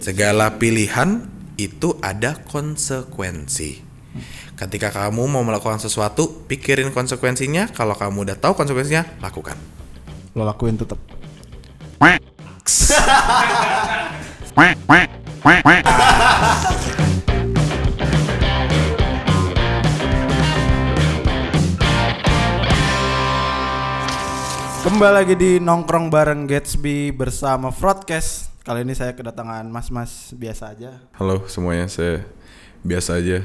Segala pilihan itu ada konsekuensi. Ketika kamu mau melakukan sesuatu, pikirin konsekuensinya. Kalau kamu udah tahu konsekuensinya, lakukan. Lo lakuin tetap. Kembali lagi di nongkrong bareng Gatsby bersama Broadcast Kali ini saya kedatangan mas-mas biasa aja. Halo semuanya, saya biasa aja.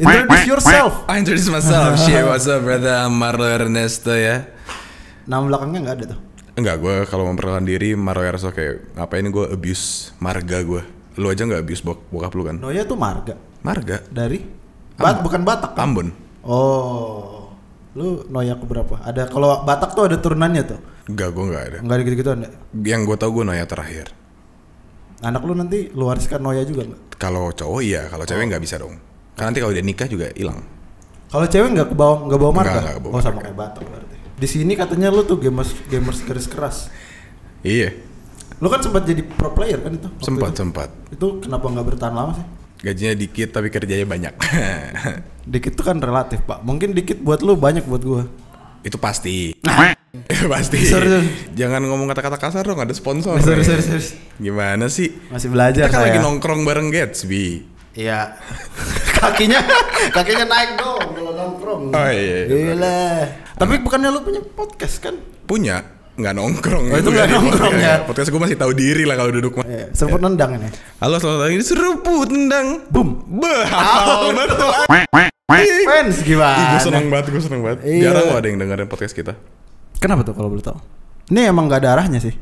introduce yourself. I ah, introduce myself. Shit, what's up brother? I'm Marlo Ernesto ya. Nama belakangnya nggak ada tuh. Enggak, gue kalau memperkenalkan diri Marlo Ernesto kayak apa ini gue abuse marga gue. Lu aja nggak abuse bok bokap lu kan? Noya oh tuh marga. Marga. Dari? Am Bat bukan Batak. Kan? Ambon. Oh. Lu noyak berapa? Ada kalau Batak tuh ada turunannya tuh. Enggak, gua enggak ada. Enggak ada gitu-gitu ada. Ya? Yang gua tau gua noya terakhir. Anak lu nanti lu wariskan noya juga enggak? Kalau cowok iya, kalau cewek enggak oh. bisa dong. Karena nanti kalau dia nikah juga hilang. Kalau cewek nggak bawa nggak bawa marka? Enggak, enggak bawa oh, sama kayak Batak berarti. Di sini katanya lu tuh gamers gamers garis keras. iya. Lu kan sempat jadi pro player kan itu? Sempat, sempat. Itu kenapa enggak bertahan lama sih? gajinya dikit tapi kerjanya banyak. dikit tuh kan relatif pak. Mungkin dikit buat lu banyak buat gua. Itu pasti. Nah. pasti. Sorry, sorry. Jangan ngomong kata-kata kasar dong ada sponsor. Sorry, sorry, sorry. Gimana sih? Masih belajar. Kita kan lagi ya. nongkrong bareng Gatsby. Iya. kakinya kakinya naik dong kalau nongkrong. Oh iya. iya. Gila. Nah. Tapi bukannya lu punya podcast kan? Punya nggak nongkrong oh, itu gitu nggak ya. nongkrong ya, ya. podcast gue masih tahu diri lah kalau duduk mah Ya, seruput ya nendang ini halo selamat datang di serput nendang boom behal ah, betul fans gimana Ih, gue seneng banget gue seneng banget iya. jarang loh ada yang dengerin podcast kita kenapa tuh kalau boleh tahu ini emang gak ada arahnya sih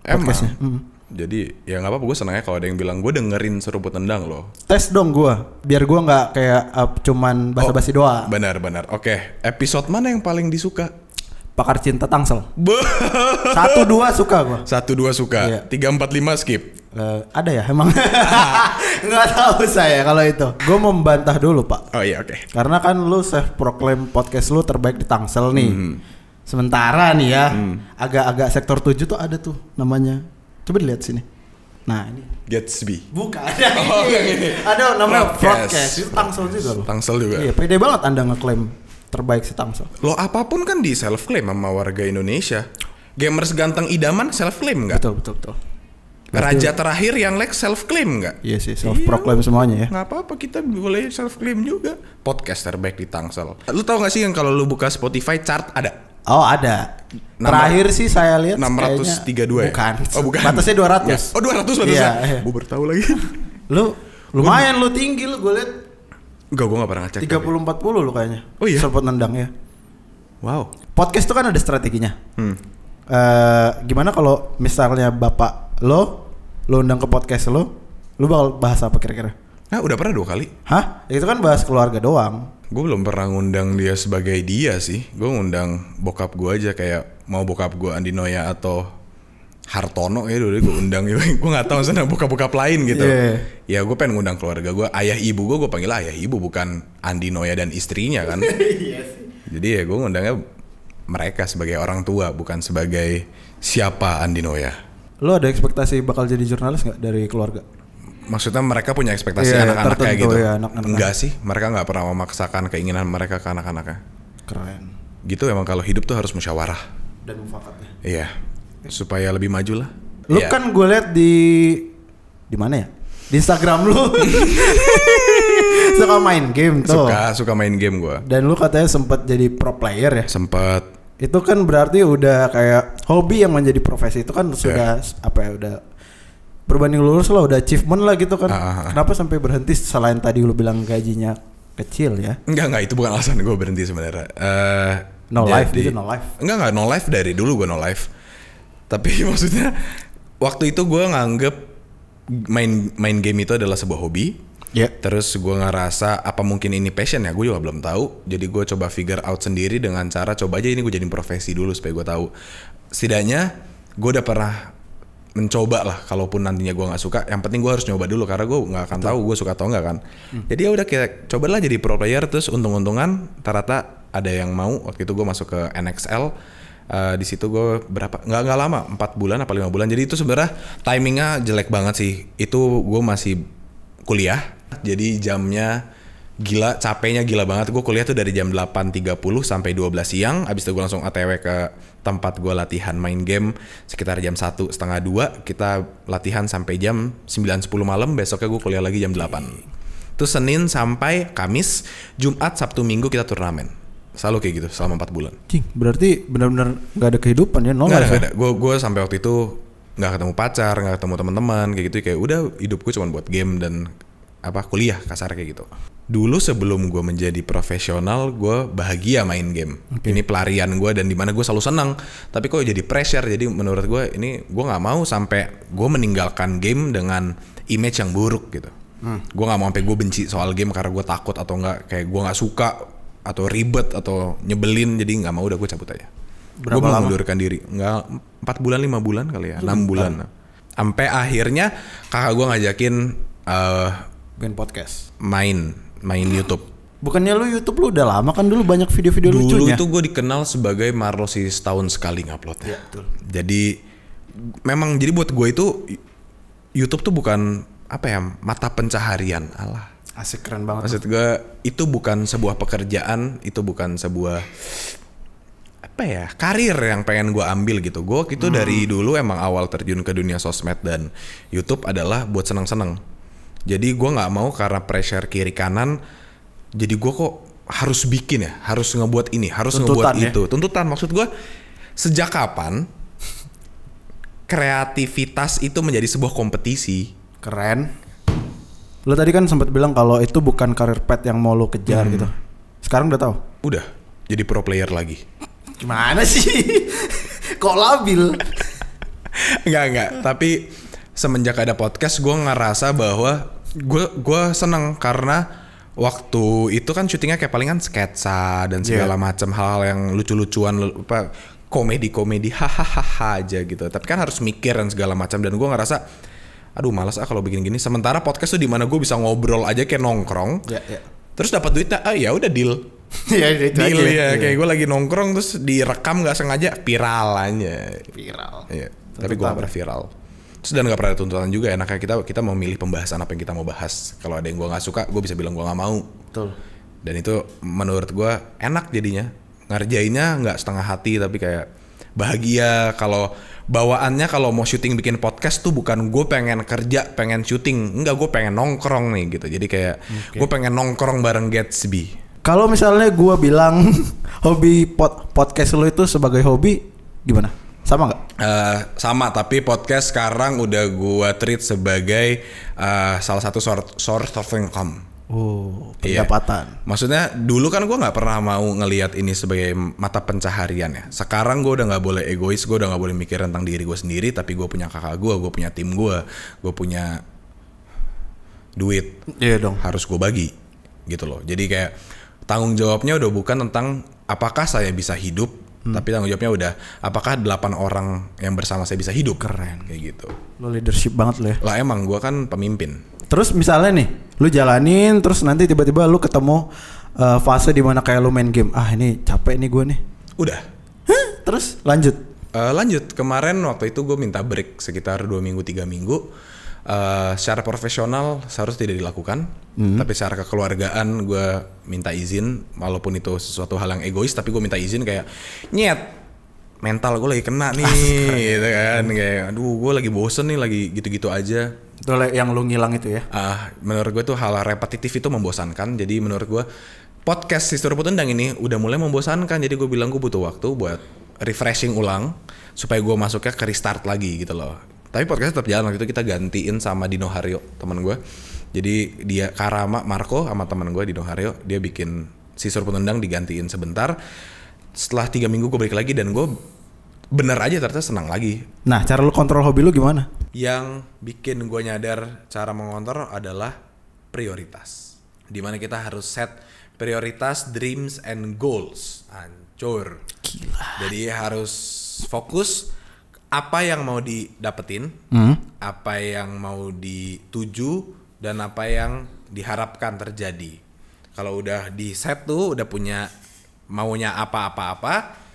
podcastnya emang. Mm. jadi ya nggak apa-apa gue senangnya kalau ada yang bilang gue dengerin seruput nendang loh tes dong gue biar gue nggak kayak uh, cuman oh, basa-basi oh, doa. benar-benar oke okay. episode mana yang paling disuka Pakar cinta Tangsel. Satu dua suka gua. Satu dua suka. Iya. Tiga empat lima skip. Uh, ada ya emang nggak tahu saya kalau itu gue membantah dulu pak oh iya oke okay. karena kan lu self proklaim podcast lu terbaik di Tangsel nih mm. sementara nih ya agak mhm. agak-agak sektor tujuh tuh ada tuh namanya coba dilihat sini nah ini Gatsby bukan ada oh, ini. Iya, iya. ada namanya podcast. podcast itu Tangsel juga loh Tangsel juga iya pede banget anda ngeklaim terbaik setangsel. Lo apapun kan di self claim sama warga Indonesia. Gamers ganteng idaman self claim nggak? Betul betul betul. Raja terakhir yang like self claim nggak? Iya sih, self iya. proclaim iya, semuanya ya. Nggak apa-apa, kita boleh self claim juga. Podcast terbaik di Tangsel. Lu tau gak sih yang kalau lu buka Spotify chart ada? Oh ada. Terakhir sih saya lihat 632 ya? kayaknya, ya? Bukan. Oh bukan. Batasnya 200. ratus. Iya. Oh 200 batasnya. Iya, iya. Gue bertahu lagi. lu lumayan lu tinggi lu gue liat Enggak, gue gak pernah ngecek. 30 tapi. 40 lo kayaknya. Oh iya. Serpot nendang ya. Wow. Podcast tuh kan ada strateginya. Hmm. Uh, gimana kalau misalnya bapak lo lo undang ke podcast lo, lo bakal bahas apa kira-kira? Nah, udah pernah dua kali. Hah? Ya itu kan bahas keluarga doang. Gue belum pernah ngundang dia sebagai dia sih. Gue ngundang bokap gue aja kayak mau bokap gue Andinoya atau Hartono ya dulu gue undang gitu. gue gak tau sana buka-buka lain gitu yeah. ya gue pengen ngundang keluarga gue ayah ibu gue gue panggil ayah ibu bukan Andi Noya dan istrinya kan iya jadi ya gue ngundangnya mereka sebagai orang tua bukan sebagai siapa Andi Noya lo ada ekspektasi bakal jadi jurnalis gak dari keluarga maksudnya mereka punya ekspektasi yeah, anak-anak kayak gitu ya, anak -anak. enggak sih mereka gak pernah memaksakan keinginan mereka ke anak-anaknya keren gitu emang kalau hidup tuh harus musyawarah dan mufakat ya iya supaya lebih maju lah. Lu yeah. kan gue lihat di di mana ya? Di Instagram lu suka main game tuh. Suka, suka main game gua. Dan lu katanya sempat jadi pro player ya? Sempat. Itu kan berarti udah kayak hobi yang menjadi profesi itu kan yeah. sudah apa ya udah berbanding lurus lah udah achievement lah gitu kan. Uh, Kenapa sampai berhenti selain tadi lu bilang gajinya kecil ya? Enggak enggak itu bukan alasan gue berhenti sebenarnya. Uh, no life itu no life. Enggak enggak no life dari dulu gue no life tapi maksudnya waktu itu gue nganggep main main game itu adalah sebuah hobi Yeah. Terus gue ngerasa apa mungkin ini passion ya? Gue juga belum tahu. Jadi gue coba figure out sendiri dengan cara coba aja ini gue jadi profesi dulu supaya gue tahu. Setidaknya gue udah pernah mencoba lah. Kalaupun nantinya gue nggak suka, yang penting gue harus nyoba dulu karena gue nggak akan tahu gue suka atau nggak kan. Hmm. Jadi ya udah kita cobalah jadi pro player terus untung-untungan. Ternyata ada yang mau. Waktu itu gue masuk ke NXL uh, di situ gue berapa nggak nggak lama empat bulan apa lima bulan jadi itu sebenarnya timingnya jelek banget sih itu gue masih kuliah jadi jamnya gila capeknya gila banget gue kuliah tuh dari jam 8.30 sampai 12 siang abis itu gue langsung atw ke tempat gue latihan main game sekitar jam satu setengah dua kita latihan sampai jam 9.10 malam besoknya gue kuliah lagi jam 8 terus Senin sampai Kamis Jumat Sabtu Minggu kita turnamen selalu kayak gitu selama empat bulan. King, berarti benar-benar nggak ada kehidupan ya, nol gak ada, ya? Gue gue sampai waktu itu nggak ketemu pacar, nggak ketemu teman-teman kayak gitu kayak udah hidup gue cuma buat game dan apa kuliah kasar kayak gitu. Dulu sebelum gue menjadi profesional, gue bahagia main game. Okay. Ini pelarian gue dan dimana gue selalu senang. Tapi kok jadi pressure, jadi menurut gue ini gue nggak mau sampai gue meninggalkan game dengan image yang buruk gitu. Hmm. Gue gak mau sampai gue benci soal game karena gue takut atau gak kayak gue gak suka atau ribet atau nyebelin jadi nggak mau udah gue cabut aja gue mau mengundurkan diri nggak empat bulan lima bulan kali ya enam bulan sampai akhirnya kakak gue ngajakin uh, bikin podcast main main YouTube Bukannya lu YouTube lu udah lama kan dulu banyak video-video lucunya. Dulu itu gue dikenal sebagai Marlosi setahun sekali nguploadnya. Ya, Jadi memang jadi buat gue itu YouTube tuh bukan apa ya mata pencaharian Allah Asik keren banget. Maksud gue itu bukan sebuah pekerjaan, itu bukan sebuah apa ya karir yang pengen gue ambil gitu. Gue itu hmm. dari dulu emang awal terjun ke dunia sosmed dan YouTube adalah buat seneng-seneng. Jadi gue nggak mau karena pressure kiri kanan. Jadi gue kok harus bikin ya, harus ngebuat ini, harus Tuntutan ngebuat ya? itu. Tuntutan maksud gue sejak kapan kreativitas itu menjadi sebuah kompetisi? Keren Lo tadi kan sempat bilang kalau itu bukan karir pet yang mau lo kejar hmm. gitu. Sekarang udah tahu? Udah. Jadi pro player lagi. Gimana sih? Kok labil? enggak enggak, tapi semenjak ada podcast gue ngerasa bahwa gue gue seneng karena waktu itu kan syutingnya kayak palingan sketsa dan iya. segala yeah. macam hal-hal yang lucu-lucuan apa komedi-komedi hahaha aja gitu. Tapi kan harus mikir dan segala macam dan gue ngerasa aduh malas ah kalau bikin gini sementara podcast tuh di mana gue bisa ngobrol aja kayak nongkrong ya, ya. terus dapat duitnya ah ya udah deal ya, itu deal aja. ya iya. kayak gue lagi nongkrong terus direkam nggak sengaja viral aja viral ya. tapi gue gak pernah viral terus dan nggak pernah ada tuntutan juga enaknya kita kita memilih pembahasan apa yang kita mau bahas kalau ada yang gue nggak suka gue bisa bilang gue nggak mau betul dan itu menurut gue enak jadinya ngerjainnya nggak setengah hati tapi kayak bahagia kalau bawaannya kalau mau syuting bikin podcast tuh bukan gue pengen kerja pengen syuting enggak gue pengen nongkrong nih gitu jadi kayak okay. gue pengen nongkrong bareng Gatsby kalau misalnya gue bilang hobi pod podcast lo itu sebagai hobi gimana sama nggak? Uh, sama tapi podcast sekarang udah gue treat sebagai uh, salah satu source source of income Oh, iya. pendapatan. Iya. Maksudnya dulu kan gue nggak pernah mau ngelihat ini sebagai mata pencaharian ya. Sekarang gue udah nggak boleh egois, gue udah nggak boleh mikir tentang diri gue sendiri, tapi gue punya kakak gue, gue punya tim gue, gue punya duit. Iya dong. Harus gue bagi, gitu loh. Jadi kayak tanggung jawabnya udah bukan tentang apakah saya bisa hidup, hmm. tapi tanggung jawabnya udah apakah delapan orang yang bersama saya bisa hidup. Keren. Kayak gitu. Lo leadership banget loh ya. Lah emang gue kan pemimpin. Terus misalnya nih, lu jalanin terus nanti tiba-tiba lu ketemu uh, fase dimana kayak lu main game. Ah ini capek nih gue nih. Udah. Hah? Terus lanjut. Uh, lanjut kemarin waktu itu gue minta break sekitar dua minggu tiga minggu. Uh, secara profesional seharusnya tidak dilakukan, hmm. tapi secara kekeluargaan gue minta izin, walaupun itu sesuatu hal yang egois, tapi gue minta izin kayak nyet mental gue lagi kena nih, gitu kan, kayak aduh gue lagi bosen nih, lagi gitu-gitu aja, itu yang lu ngilang itu ya? Uh, menurut gue tuh hal repetitif itu membosankan. Jadi menurut gue podcast Sister Putendang ini udah mulai membosankan. Jadi gue bilang gue butuh waktu buat refreshing ulang supaya gue masuknya ke restart lagi gitu loh. Tapi podcast tetap jalan waktu itu kita gantiin sama Dino Hario teman gue. Jadi dia Karama Marco sama teman gue Dino Hario dia bikin Sister Putendang digantiin sebentar. Setelah tiga minggu gue balik lagi dan gue bener aja ternyata senang lagi. Nah, cara lu kontrol hobi lu gimana? Yang bikin gue nyadar cara mengontrol adalah prioritas. Dimana kita harus set prioritas, dreams, and goals. ancur. Gila. Jadi harus fokus apa yang mau didapetin, hmm? apa yang mau dituju, dan apa yang diharapkan terjadi. Kalau udah di set tuh, udah punya maunya apa-apa-apa,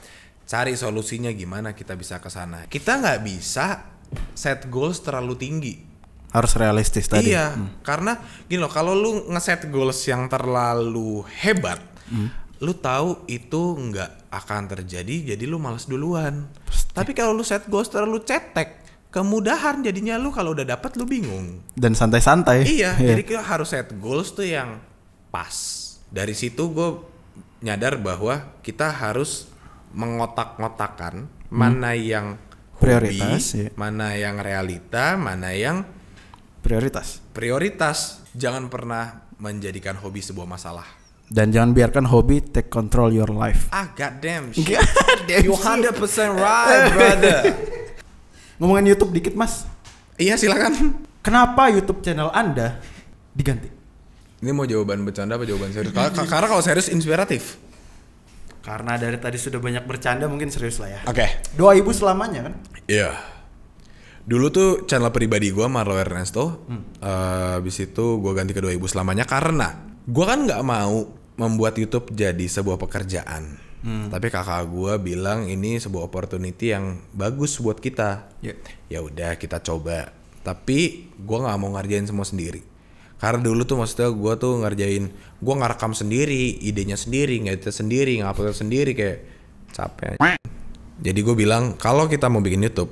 cari solusinya gimana kita bisa ke sana. Kita nggak bisa set goals terlalu tinggi. Harus realistis tadi. Iya, hmm. karena gini loh, kalau lu ngeset goals yang terlalu hebat, hmm. lu tahu itu nggak akan terjadi, jadi lu males duluan. Pasti. Tapi kalau lu set goals terlalu cetek, kemudahan jadinya lu kalau udah dapat lu bingung. Dan santai-santai. Iya, yeah. jadi kita harus set goals tuh yang pas. Dari situ gue nyadar bahwa kita harus mengotak-ngotakan hmm. mana yang hobi, prioritas, iya. mana yang realita, mana yang prioritas. Prioritas. Jangan pernah menjadikan hobi sebuah masalah. Dan jangan biarkan hobi take control your life. Ah, goddamn shit. God damn you 100% right, brother. Ngomongin YouTube dikit, Mas. Iya, silakan. Kenapa YouTube channel Anda diganti? Ini mau jawaban bercanda apa jawaban serius? karena kalau serius inspiratif. Karena dari tadi sudah banyak bercanda mungkin serius lah ya. Oke. Okay. Doa ibu selamanya kan? Iya. Yeah. Dulu tuh channel pribadi gue Marlo Ernesto. Hmm. Uh, eh, abis itu gue ganti ke doa ibu selamanya karena gue kan nggak mau membuat YouTube jadi sebuah pekerjaan. Hmm. Tapi kakak gue bilang ini sebuah opportunity yang bagus buat kita. Yeah. Ya udah kita coba. Tapi gue nggak mau ngerjain semua sendiri karena dulu tuh maksudnya gue tuh ngerjain gue ngerekam sendiri idenya sendiri nggak itu sendiri ngapain sendiri kayak capek jadi gue bilang kalau kita mau bikin YouTube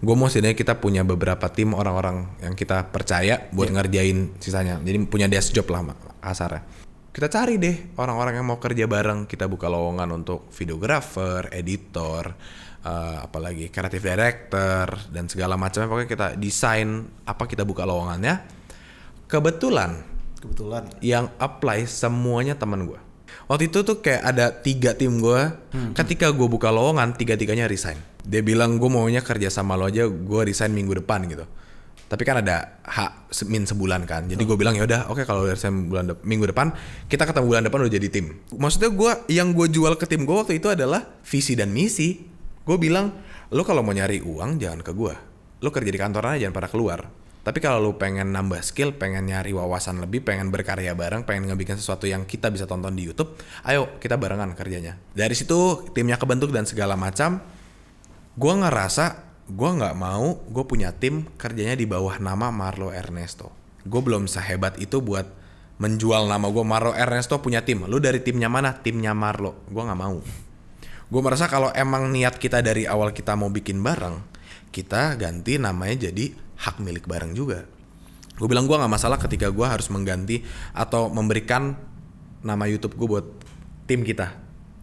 gue mau kita punya beberapa tim orang-orang yang kita percaya buat yeah. ngerjain sisanya jadi punya desk job lah asalnya kita cari deh orang-orang yang mau kerja bareng kita buka lowongan untuk videographer, editor, uh, apalagi kreatif director dan segala macamnya pokoknya kita desain apa kita buka lowongannya Kebetulan. Kebetulan. Yang apply semuanya teman gue. Waktu itu tuh kayak ada tiga tim gue. Hmm. Ketika gue buka lowongan, tiga-tiganya resign. Dia bilang gue maunya kerja sama lo aja, gue resign minggu depan gitu. Tapi kan ada hak min sebulan kan. Jadi gue bilang ya udah, oke okay, kalau resign bulan de minggu depan, kita ketemu bulan depan udah jadi tim. Maksudnya gue yang gue jual ke tim gue waktu itu adalah visi dan misi. Gue bilang, lo kalau mau nyari uang jangan ke gue. Lo kerja di kantor aja jangan pada keluar tapi kalau lu pengen nambah skill, pengen nyari wawasan lebih, pengen berkarya bareng, pengen ngebikin sesuatu yang kita bisa tonton di YouTube, ayo kita barengan kerjanya. Dari situ timnya kebentuk dan segala macam. Gua ngerasa gua nggak mau gue punya tim kerjanya di bawah nama Marlo Ernesto. Gue belum sehebat itu buat menjual nama gue Marlo Ernesto punya tim. Lu dari timnya mana? Timnya Marlo. Gua nggak mau. Gue merasa kalau emang niat kita dari awal kita mau bikin bareng, kita ganti namanya jadi hak milik barang juga gue bilang gue nggak masalah ketika gue harus mengganti atau memberikan nama YouTube gue buat tim kita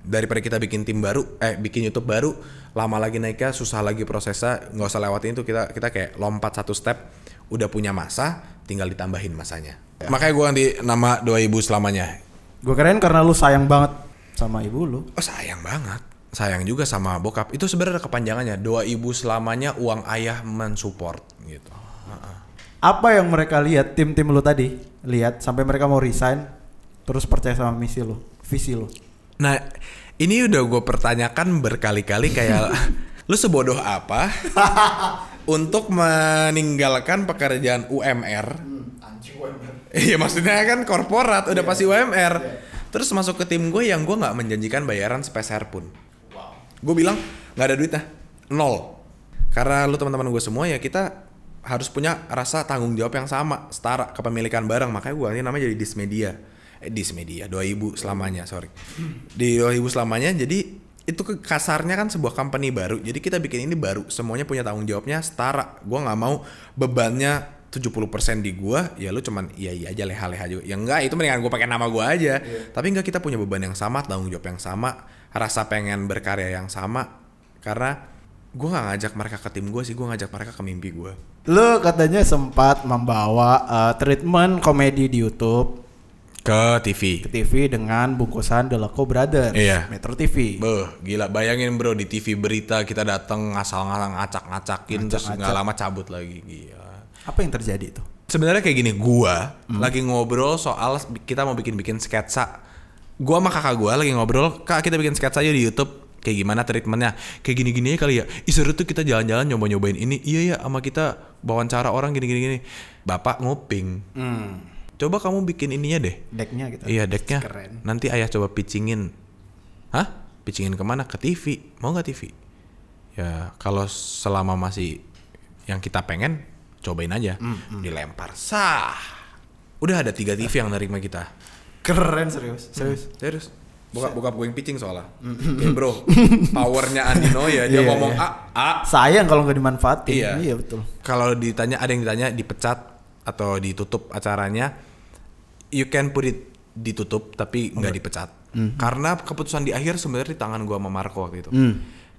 daripada kita bikin tim baru eh bikin YouTube baru lama lagi naiknya susah lagi prosesnya nggak usah lewatin itu kita kita kayak lompat satu step udah punya masa tinggal ditambahin masanya ya. makanya gue ganti nama dua ibu selamanya gue keren karena lu sayang banget sama ibu lu oh sayang banget sayang juga sama bokap itu sebenarnya kepanjangannya doa ibu selamanya uang ayah mensupport gitu apa yang mereka lihat tim-tim lu tadi lihat sampai mereka mau resign terus percaya sama misi lu visi lu nah ini udah gue pertanyakan berkali-kali kayak lu sebodoh apa untuk meninggalkan pekerjaan UMR hmm, iya maksudnya kan korporat udah iya. pasti UMR iya. terus masuk ke tim gue yang gue nggak menjanjikan bayaran sepeser pun gue bilang nggak ada duitnya nol karena lu teman-teman gue semua ya kita harus punya rasa tanggung jawab yang sama setara kepemilikan barang makanya gue ini namanya jadi dismedia eh, dismedia ibu selamanya sorry di dua ibu selamanya jadi itu ke kasarnya kan sebuah company baru jadi kita bikin ini baru semuanya punya tanggung jawabnya setara gue nggak mau bebannya 70% di gua ya lu cuman iya iya aja leha-leha juga ya enggak itu mendingan gua pakai nama gua aja yeah. tapi enggak kita punya beban yang sama tanggung jawab yang sama rasa pengen berkarya yang sama karena gua nggak ngajak mereka ke tim gua sih gua ngajak mereka ke mimpi gua lu katanya sempat membawa uh, treatment komedi di YouTube ke TV ke TV dengan bungkusan The Loco Brothers iya. Metro TV Beuh, gila bayangin bro di TV berita kita datang ngasal-ngasal ngacak-ngacakin Ngacak terus nggak lama cabut lagi gila apa yang terjadi itu? Sebenarnya kayak gini, gua hmm. lagi ngobrol soal kita mau bikin-bikin sketsa. Gua sama kakak gua lagi ngobrol, "Kak, kita bikin sketsa aja di YouTube." kayak gimana treatmentnya kayak gini-gini kali ya isu seru tuh kita jalan-jalan nyoba-nyobain ini iya ya sama kita wawancara orang gini-gini gini bapak nguping hmm. coba kamu bikin ininya deh decknya gitu iya decknya Keren. nanti ayah coba pitchingin hah pitchingin kemana ke TV mau nggak TV ya kalau selama masih yang kita pengen cobain aja mm, -hmm. dilempar sah udah ada tiga TV yang nerima kita keren serius hmm. serius mm. serius buka buka gue pitching soalnya. Mm. bro, iya, powernya Andino ya dia yeah, ngomong yeah. A A. Sayang kalau nggak dimanfaatin. Iya. yeah, betul. Kalau ditanya ada yang ditanya dipecat atau ditutup acaranya, you can put it ditutup tapi nggak okay. dipecat. Mm. Karena keputusan di akhir sebenarnya di tangan gua sama Marco waktu itu. Mm.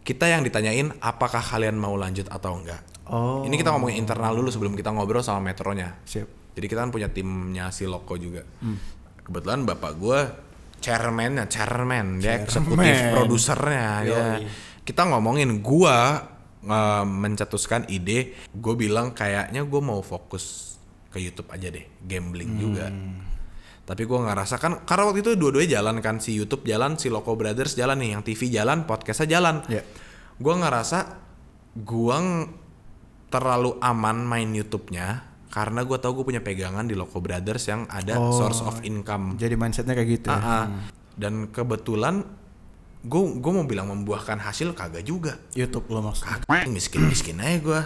Kita yang ditanyain apakah kalian mau lanjut atau enggak. Oh. Ini kita ngomongin internal dulu sebelum kita ngobrol sama metronya. Siap. Jadi kita kan punya timnya si Loko juga. Hmm. Kebetulan bapak gue chairmannya, chairman, chairman. dia eksekutif produsernya. Ya. Kita ngomongin gue uh, mencetuskan ide, gue bilang kayaknya gue mau fokus ke YouTube aja deh, gambling hmm. juga. Tapi gue ngerasa kan karena waktu itu dua-duanya jalan kan si YouTube jalan, si Loko Brothers jalan nih, yang TV jalan, podcastnya jalan. Yeah. Gue ngerasa gue terlalu aman main YouTube-nya karena gue tau gue punya pegangan di Loco Brothers yang ada oh, source of income. Jadi mindsetnya kayak gitu. Uh-uh. Ya? Ah, ah. Hmm. Dan kebetulan gue gue mau bilang membuahkan hasil kagak juga. YouTube lo maksudnya? miskin miskin aja gue.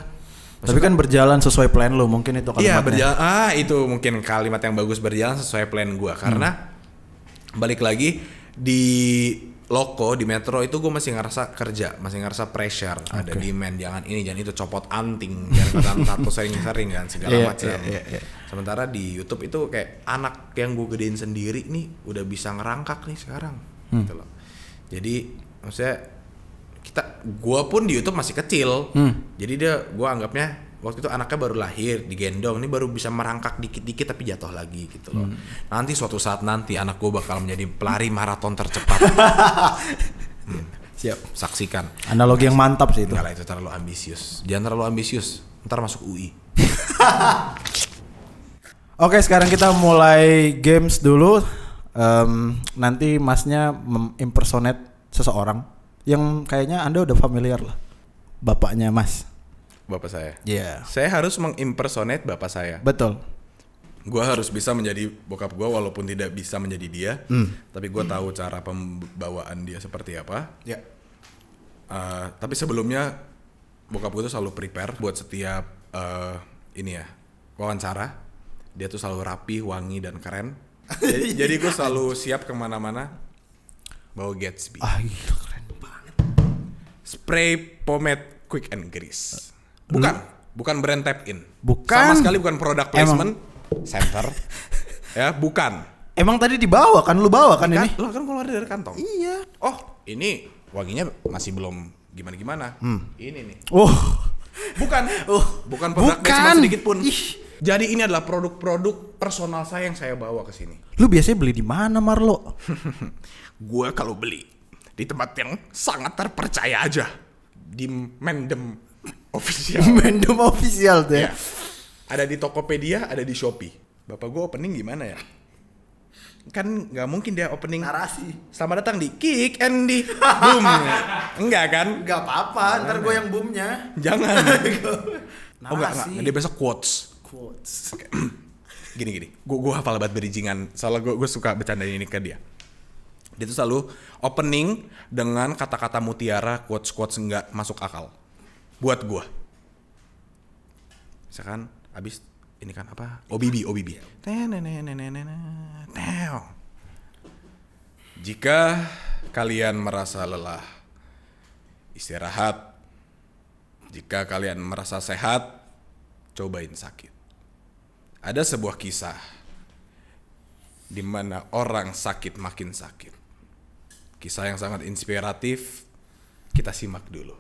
Tapi kan berjalan sesuai plan lo mungkin itu iya, kalimatnya. Iya berjalan ah itu mungkin kalimat yang bagus berjalan sesuai plan gue karena hmm. balik lagi di loko di metro itu gue masih ngerasa kerja masih ngerasa pressure okay. ada demand jangan ini jangan itu copot anting jangan satu sering-sering kan segala yeah, macam yeah, yeah, yeah. sementara di YouTube itu kayak anak yang gue gedein sendiri nih udah bisa ngerangkak nih sekarang hmm. gitu loh jadi maksudnya kita gue pun di YouTube masih kecil hmm. jadi dia gue anggapnya waktu itu anaknya baru lahir digendong ini baru bisa merangkak dikit-dikit tapi jatuh lagi gitu loh hmm. nanti suatu saat nanti anak gue bakal menjadi pelari maraton tercepat hmm. siap saksikan analogi yang mantap sih itu itu terlalu ambisius jangan terlalu ambisius ntar masuk UI Oke sekarang kita mulai games dulu um, nanti masnya impersonate seseorang yang kayaknya anda udah familiar lah bapaknya mas bapak saya. Iya. Yeah. Saya harus mengimpersonate bapak saya. Betul. Gue harus bisa menjadi bokap gue walaupun tidak bisa menjadi dia, mm. tapi gue mm. tahu cara pembawaan dia seperti apa. Ya. Yeah. Uh, tapi sebelumnya bokap gue tuh selalu prepare buat setiap uh, ini ya wawancara. Dia tuh selalu rapi, wangi dan keren. jadi, jadi gue selalu siap kemana-mana bawa Gatsby. Ah, keren banget. Spray pomade quick and grease. Bukan, hmm? bukan brand tap in. Bukan. Sama sekali bukan product placement Emang. center. ya, bukan. Emang tadi dibawa kan lu bawa kan, kan ini? Lo kan keluar dari kantong. Iya. Oh, ini wanginya masih belum gimana-gimana. Hmm. Ini nih. Oh. Bukan. Oh. Bukan produk bukan. sedikit pun. Ih. Jadi ini adalah produk-produk personal saya yang saya bawa ke sini. Lu biasanya beli di mana, Marlo? Gue kalau beli di tempat yang sangat terpercaya aja. Di Mendem official. Mendom official tuh ya. ya. Ada di Tokopedia, ada di Shopee. Bapak gue opening gimana ya? Kan nggak mungkin dia opening narasi. Selamat datang di Kick and di Boom. Enggak kan? Enggak apa-apa, ntar gue yang boomnya. Jangan. narasi. Oh enggak, enggak. Dia besok quotes. Quotes. Oke. Okay. gini gini. Gue gue hafal banget berijingan. Soalnya gue gue suka bercanda ini ke dia dia tuh selalu opening dengan kata-kata mutiara quotes quotes nggak masuk akal buat gue misalkan abis ini kan apa OBB OBB jika kalian merasa lelah istirahat jika kalian merasa sehat cobain sakit ada sebuah kisah di mana orang sakit makin sakit kisah yang sangat inspiratif kita simak dulu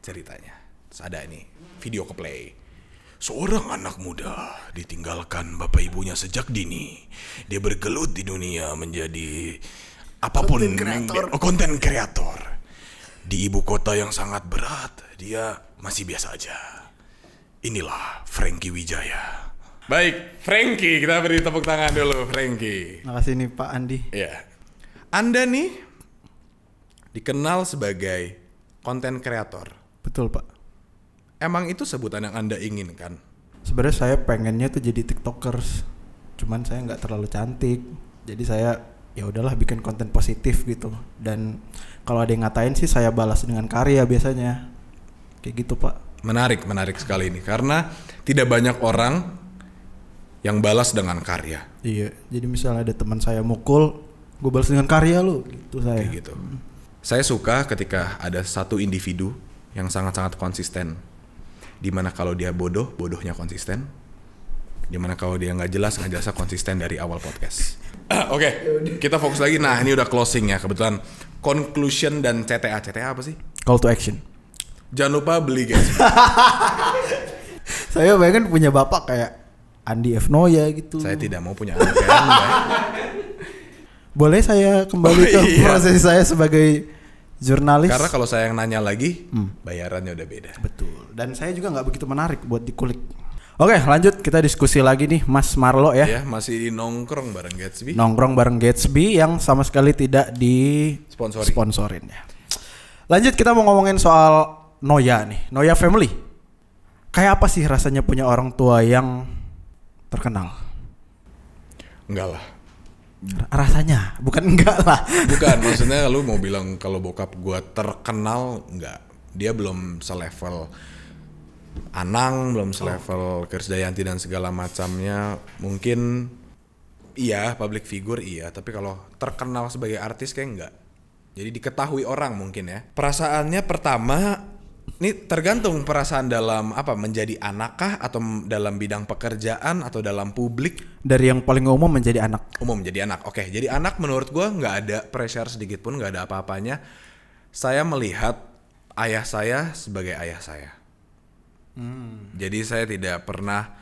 ceritanya Terus ada nih video ke play. Seorang anak muda ditinggalkan bapak ibunya sejak dini. Dia bergelut di dunia menjadi apapun konten kreator. Oh, konten kreator. Di ibu kota yang sangat berat, dia masih biasa aja. Inilah Frankie Wijaya. Baik, Frankie, kita beri tepuk tangan dulu Frankie. Makasih nih Pak Andi. Iya. Anda nih dikenal sebagai konten kreator. Betul, Pak Emang itu sebutan yang Anda inginkan? Sebenarnya saya pengennya tuh jadi tiktokers, cuman saya nggak terlalu cantik, jadi saya ya udahlah bikin konten positif gitu. Dan kalau ada yang ngatain sih saya balas dengan karya biasanya, kayak gitu pak. Menarik, menarik sekali ini karena tidak banyak orang yang balas dengan karya. Iya, jadi misalnya ada teman saya mukul, gue balas dengan karya lu, gitu saya. Kayak gitu. Hmm. Saya suka ketika ada satu individu yang sangat-sangat konsisten dimana kalau dia bodoh bodohnya konsisten dimana kalau dia nggak jelas nggak jelasnya konsisten dari awal podcast oke okay, kita fokus lagi nah ini udah closing ya kebetulan conclusion dan CTA CTA apa sih call to action jangan lupa beli guys saya pengen punya bapak kayak Andi F Noya gitu saya tidak mau punya anak kan, boleh saya kembali oh, ke iya. proses saya sebagai jurnalis. Karena kalau saya yang nanya lagi, hmm. bayarannya udah beda. Betul. Dan saya juga nggak begitu menarik buat dikulik. Oke, lanjut kita diskusi lagi nih Mas Marlo ya. Ya, masih di nongkrong bareng Gatsby. Nongkrong bareng Gatsby yang sama sekali tidak di sponsorin. Sponsorin ya. Lanjut kita mau ngomongin soal Noya nih, Noya Family. Kayak apa sih rasanya punya orang tua yang terkenal? Enggak lah rasanya bukan enggak lah bukan maksudnya lu mau bilang kalau bokap gua terkenal enggak dia belum selevel Anang belum selevel oh. Yanti dan segala macamnya mungkin iya public figure iya tapi kalau terkenal sebagai artis kayak enggak jadi diketahui orang mungkin ya perasaannya pertama ini tergantung perasaan dalam apa menjadi anakkah atau dalam bidang pekerjaan atau dalam publik dari yang paling umum menjadi anak umum menjadi anak oke jadi anak menurut gue nggak ada pressure sedikit pun nggak ada apa-apanya saya melihat ayah saya sebagai ayah saya hmm. jadi saya tidak pernah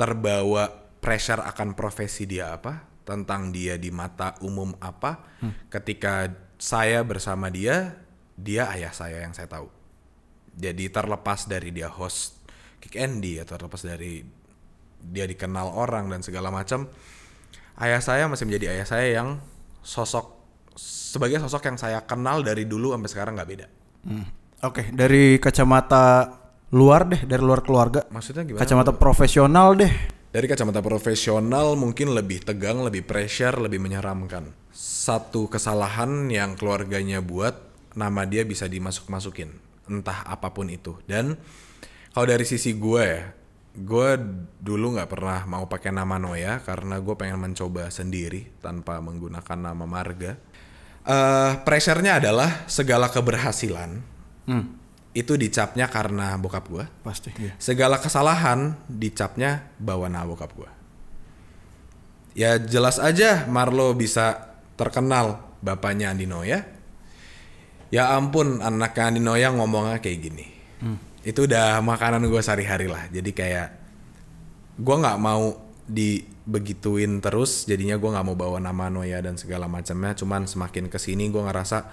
terbawa pressure akan profesi dia apa tentang dia di mata umum apa hmm. ketika saya bersama dia dia ayah saya yang saya tahu jadi terlepas dari dia host kick Andy atau ya, terlepas dari dia dikenal orang dan segala macam ayah saya masih menjadi ayah saya yang sosok sebagai sosok yang saya kenal dari dulu sampai sekarang nggak beda. Hmm. Oke, okay, dari kacamata luar deh, dari luar keluarga. Maksudnya gimana? Kacamata lu? profesional deh. Dari kacamata profesional mungkin lebih tegang, lebih pressure, lebih menyeramkan. Satu kesalahan yang keluarganya buat, nama dia bisa dimasuk-masukin entah apapun itu dan kalau dari sisi gue ya gue dulu nggak pernah mau pakai nama Noya karena gue pengen mencoba sendiri tanpa menggunakan nama marga uh, pressure-nya adalah segala keberhasilan hmm. itu dicapnya karena bokap gue pasti iya. segala kesalahan dicapnya bawa nama bokap gue ya jelas aja Marlo bisa terkenal bapaknya Andino ya ya ampun anak Noya ngomongnya kayak gini hmm. itu udah makanan gue sehari-hari lah jadi kayak gue nggak mau dibegituin terus jadinya gue nggak mau bawa nama Noya dan segala macamnya cuman semakin kesini gue ngerasa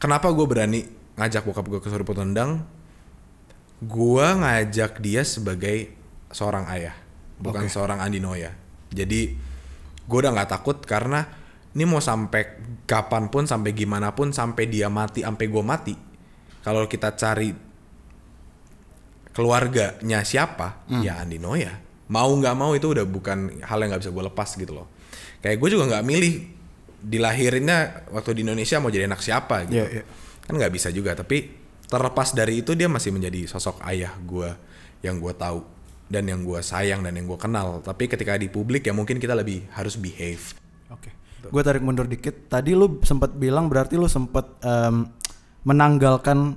kenapa gue berani ngajak bokap gue ke Suriput Tendang gue ngajak dia sebagai seorang ayah bukan okay. seorang Andi Noya jadi gue udah nggak takut karena ini mau sampai pun sampai gimana pun sampai dia mati sampai gue mati kalau kita cari keluarganya siapa hmm. ya Andino ya mau nggak mau itu udah bukan hal yang nggak bisa gue lepas gitu loh kayak gue juga nggak milih dilahirinnya waktu di Indonesia mau jadi anak siapa gitu yeah, yeah. kan nggak bisa juga tapi terlepas dari itu dia masih menjadi sosok ayah gue yang gue tahu dan yang gue sayang dan yang gue kenal tapi ketika di publik ya mungkin kita lebih harus behave okay. Gue tarik mundur dikit. Tadi lu sempat bilang berarti lu sempat um, menanggalkan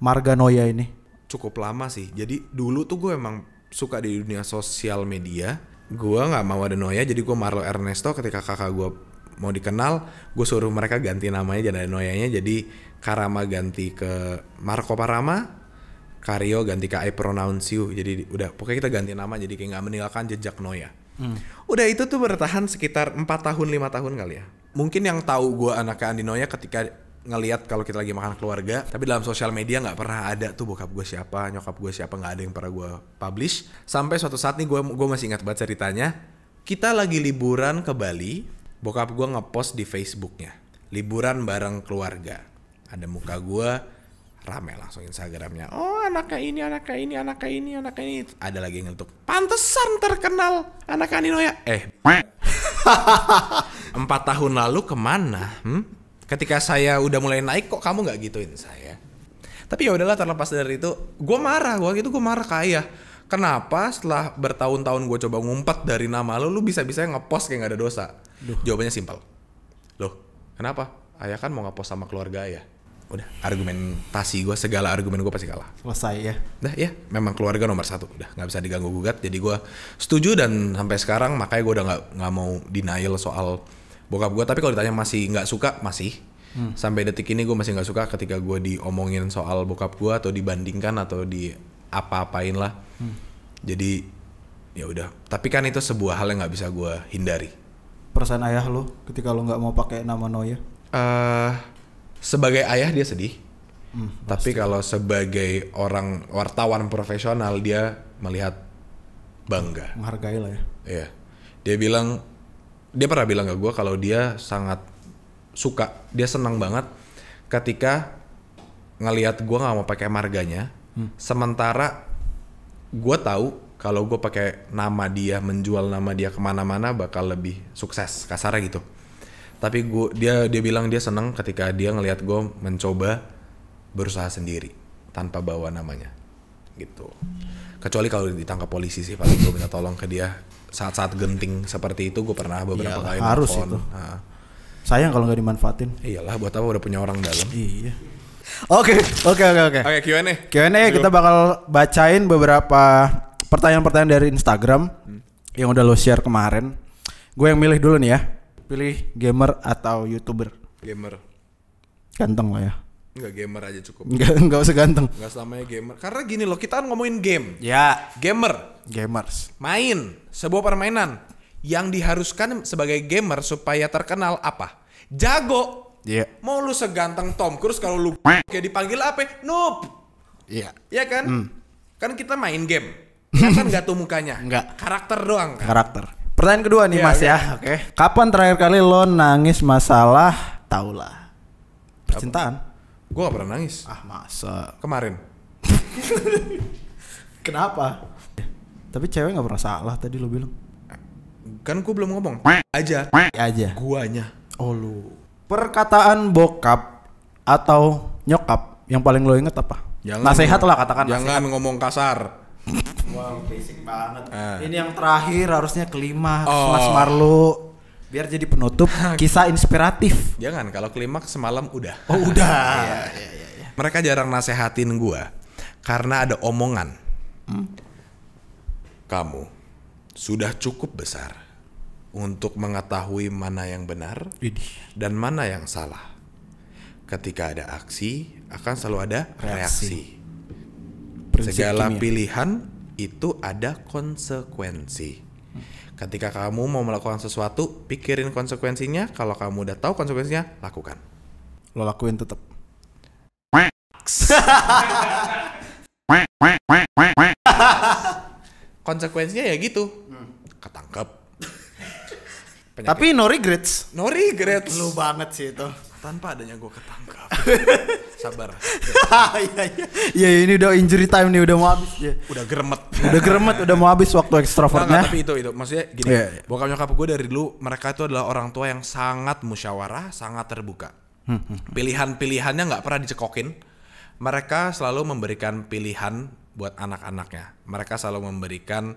marga Noya ini. Cukup lama sih. Jadi dulu tuh gue emang suka di dunia sosial media. Gue nggak mau ada Noya, jadi gue Marlo Ernesto ketika kakak gue mau dikenal, gue suruh mereka ganti namanya jadi Noyanya. Jadi Karama ganti ke Marco Parama, kario ganti ke I pronounce you. Jadi udah pokoknya kita ganti nama jadi kayak nggak meninggalkan jejak Noya. Hmm. Udah itu tuh bertahan sekitar 4 tahun, 5 tahun kali ya. Mungkin yang tahu gue anaknya Andinoya ketika ngelihat kalau kita lagi makan keluarga tapi dalam sosial media nggak pernah ada tuh bokap gue siapa nyokap gue siapa nggak ada yang pernah gue publish sampai suatu saat nih gue gue masih ingat banget ceritanya kita lagi liburan ke Bali bokap gue ngepost di Facebooknya liburan bareng keluarga ada muka gue rame langsung Instagramnya oh anaknya ini anaknya ini anaknya ini anaknya ini ada lagi yang ngetuk pantesan terkenal anak Nino ya eh empat tahun lalu kemana hmm? ketika saya udah mulai naik kok kamu nggak gituin saya tapi ya udahlah terlepas dari itu gue marah gue gitu gue marah kaya. kenapa setelah bertahun-tahun gue coba ngumpet dari nama lo lo bisa bisa ngepost kayak gak ada dosa Duh. jawabannya simpel loh kenapa ayah kan mau ngepost sama keluarga ya udah argumentasi gue segala argumen gue pasti kalah selesai ya dah ya memang keluarga nomor satu udah nggak bisa diganggu gugat jadi gue setuju dan sampai sekarang makanya gue udah nggak nggak mau denial soal bokap gue tapi kalau ditanya masih nggak suka masih hmm. sampai detik ini gue masih nggak suka ketika gue diomongin soal bokap gue atau dibandingkan atau di apa-apain lah hmm. jadi ya udah tapi kan itu sebuah hal yang nggak bisa gue hindari perasaan ayah lo ketika lo nggak mau pakai nama Noya eh uh, sebagai ayah dia sedih. Hmm, tapi kalau sebagai orang wartawan profesional dia melihat bangga. Menghargai lah ya. Iya. Dia bilang dia pernah bilang ke gue kalau dia sangat suka, dia senang banget ketika ngelihat gue nggak mau pakai marganya. Hmm. Sementara gue tahu kalau gue pakai nama dia menjual nama dia kemana-mana bakal lebih sukses kasarnya gitu tapi gua dia dia bilang dia seneng ketika dia ngelihat gue mencoba berusaha sendiri tanpa bawa namanya gitu kecuali kalau ditangkap polisi sih paling gue minta tolong ke dia saat-saat genting seperti itu gue pernah beberapa Yalah, kali harus itu nah. sayang kalau nggak dimanfaatin iyalah buat apa udah punya orang dalam iya Oke, oke, oke, oke. Oke, Q&A. Q&A kita bakal bacain beberapa pertanyaan-pertanyaan dari Instagram hmm. yang udah lo share kemarin. Gue yang milih dulu nih ya. Pilih gamer atau youtuber? Gamer. Ganteng lah ya. Enggak gamer aja cukup. Enggak enggak usah ganteng. Enggak selamanya gamer. Karena gini loh, kita kan ngomongin game. Ya, gamer, gamers. Main sebuah permainan yang diharuskan sebagai gamer supaya terkenal apa? Jago. Iya. Yeah. Mau lu seganteng Tom Cruise kalau lu kayak dipanggil apa? Noob. Iya. Yeah. Iya kan? Mm. Kan kita main game. Kita kan nggak tuh mukanya. Enggak. Karakter doang kan? Karakter. Pertanyaan kedua nih yeah, Mas okay. ya. Iya. Oke. Okay. Kapan terakhir kali lo nangis masalah taulah percintaan? Gue gak pernah nangis. Ah masa. Kemarin. Kenapa? Tapi cewek gak pernah salah tadi lo bilang. Kan gue belum ngomong. Aja. Aja. Guanya. Oh lu. Perkataan bokap atau nyokap yang paling lo inget apa? Jangan Nasehat lah katakan Jangan nasehat. ngomong kasar Wow, basic banget. Uh. Ini yang terakhir harusnya kelima oh. Mas Marlo biar jadi penutup kisah inspiratif. Jangan kalau kelima semalam udah. Oh, udah. iya, iya, iya, iya. Mereka jarang nasehatin gua karena ada omongan. Hmm? Kamu sudah cukup besar untuk mengetahui mana yang benar Widih. dan mana yang salah. Ketika ada aksi, akan selalu ada reaksi. reaksi prinsip segala kimia. pilihan itu ada konsekuensi. Ketika kamu mau melakukan sesuatu, pikirin konsekuensinya. Kalau kamu udah tahu konsekuensinya, lakukan. Lo lakuin tetap. konsekuensinya ya gitu. Ketangkep. Penyakit. Tapi no regrets. No regrets. Lu banget sih itu tanpa adanya gue ketangkap. Sabar. Ah, iya, iya iya. Iya ini udah injury time nih udah mau habis ya. Udah geremet. udah geremet udah mau habis waktu ekstrovertnya. Nah, tapi itu itu maksudnya gini. Yeah, yeah. Bokap nyokap gue dari dulu mereka itu adalah orang tua yang sangat musyawarah, sangat terbuka. Hmm, hmm, hmm. Pilihan-pilihannya nggak pernah dicekokin. Mereka selalu memberikan pilihan buat anak-anaknya. Mereka selalu memberikan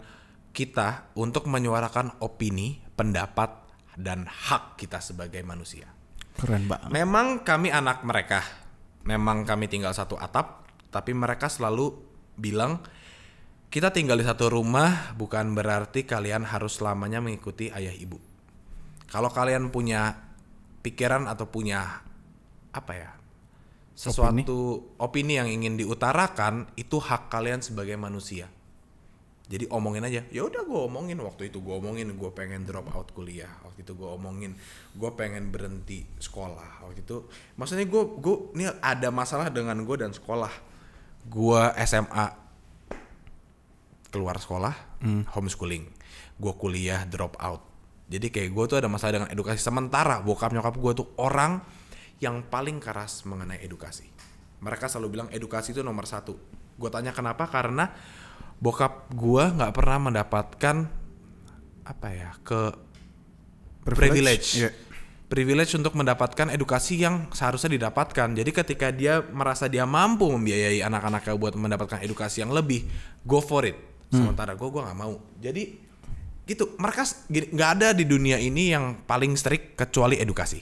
kita untuk menyuarakan opini, pendapat, dan hak kita sebagai manusia. Keren banget. Memang kami anak mereka. Memang kami tinggal satu atap, tapi mereka selalu bilang kita tinggal di satu rumah bukan berarti kalian harus selamanya mengikuti ayah ibu. Kalau kalian punya pikiran atau punya apa ya? sesuatu opini. opini yang ingin diutarakan itu hak kalian sebagai manusia jadi omongin aja ya udah gue omongin waktu itu gue omongin gue pengen drop out kuliah waktu itu gue omongin gue pengen berhenti sekolah waktu itu maksudnya gue gue ini ada masalah dengan gue dan sekolah gue SMA keluar sekolah hmm. homeschooling gue kuliah drop out jadi kayak gue tuh ada masalah dengan edukasi sementara bokap nyokap gue tuh orang yang paling keras mengenai edukasi mereka selalu bilang edukasi itu nomor satu gue tanya kenapa karena bokap gua nggak pernah mendapatkan apa ya ke privilege, privilege. Yeah. privilege untuk mendapatkan edukasi yang seharusnya didapatkan. Jadi ketika dia merasa dia mampu membiayai anak-anaknya buat mendapatkan edukasi yang lebih, go for it. Hmm. Sementara gue gue nggak mau. Jadi gitu mereka nggak ada di dunia ini yang paling strict kecuali edukasi.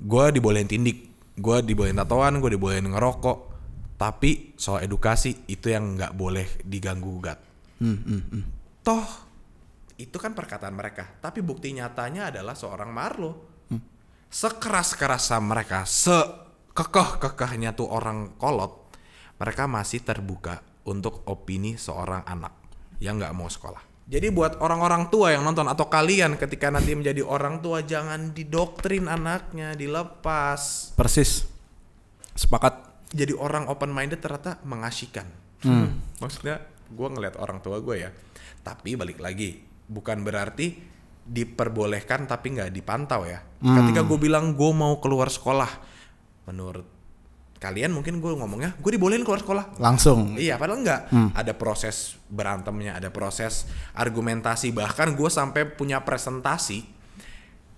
gua dibolehin tindik, gua dibolehin tatoan, gua dibolehin ngerokok, tapi soal edukasi itu yang nggak boleh diganggu gugat. Hmm, hmm, hmm. Toh itu kan perkataan mereka, tapi bukti nyatanya adalah seorang Marlo. Hmm. sekeras kerasa mereka, sekekeh-kekehnya tuh orang kolot, mereka masih terbuka untuk opini seorang anak yang nggak mau sekolah. Jadi buat orang-orang tua yang nonton atau kalian ketika nanti menjadi orang tua jangan didoktrin anaknya, dilepas. Persis. Sepakat jadi orang open minded ternyata mengasihkan hmm. maksudnya gue ngeliat orang tua gue ya tapi balik lagi bukan berarti diperbolehkan tapi nggak dipantau ya hmm. ketika gue bilang gue mau keluar sekolah menurut kalian mungkin gue ngomongnya gue dibolehin keluar sekolah langsung iya padahal nggak hmm. ada proses berantemnya ada proses argumentasi bahkan gue sampai punya presentasi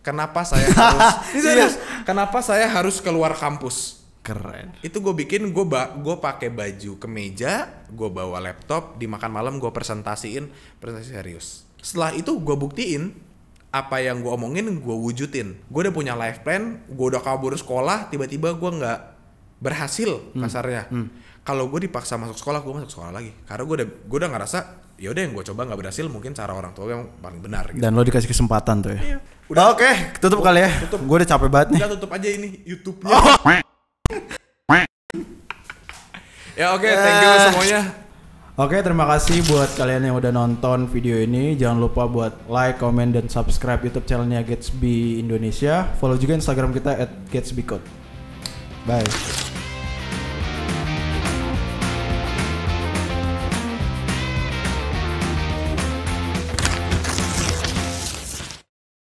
kenapa saya harus kenapa saya harus keluar kampus Keren. Itu gue bikin gue ba gue pakai baju kemeja, gue bawa laptop, di makan malam gue presentasiin presentasi serius. Setelah itu gue buktiin apa yang gue omongin gue wujudin. Gue udah punya life plan, gue udah kabur sekolah, tiba-tiba gue nggak berhasil hmm. kasarnya. Hmm. Kalau gue dipaksa masuk sekolah, gue masuk sekolah lagi. Karena gue udah gue udah ngerasa ya udah yang gue coba nggak berhasil mungkin cara orang tua yang paling benar gitu. dan lo dikasih kesempatan tuh ya iya. udah oke okay, tutup kali ya gue udah capek banget nih udah tutup aja ini YouTube-nya oh. Ya oke, okay, thank you semuanya. Oke, okay, terima kasih buat kalian yang udah nonton video ini. Jangan lupa buat like, comment, dan subscribe YouTube channelnya Gatsby Indonesia. Follow juga Instagram kita at GatsbyCode. Bye.